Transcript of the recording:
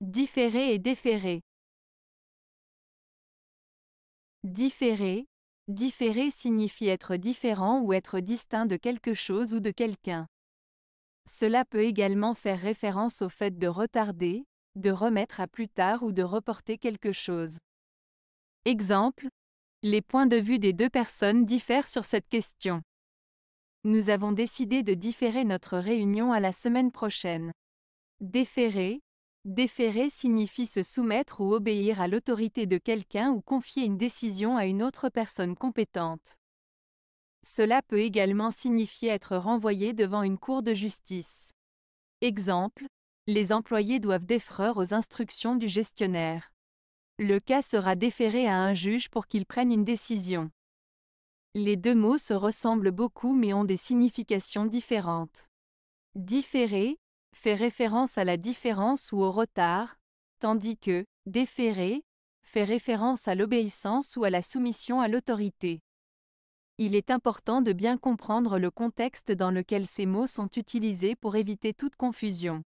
Différer et déférer. Différer. Différer signifie être différent ou être distinct de quelque chose ou de quelqu'un. Cela peut également faire référence au fait de retarder, de remettre à plus tard ou de reporter quelque chose. Exemple. Les points de vue des deux personnes diffèrent sur cette question. Nous avons décidé de différer notre réunion à la semaine prochaine. Déférer Déférer signifie se soumettre ou obéir à l'autorité de quelqu'un ou confier une décision à une autre personne compétente. Cela peut également signifier être renvoyé devant une cour de justice. Exemple, les employés doivent défreur aux instructions du gestionnaire. Le cas sera déféré à un juge pour qu'il prenne une décision. Les deux mots se ressemblent beaucoup mais ont des significations différentes. Différer, fait référence à la différence ou au retard, tandis que déférer fait référence à l'obéissance ou à la soumission à l'autorité. Il est important de bien comprendre le contexte dans lequel ces mots sont utilisés pour éviter toute confusion.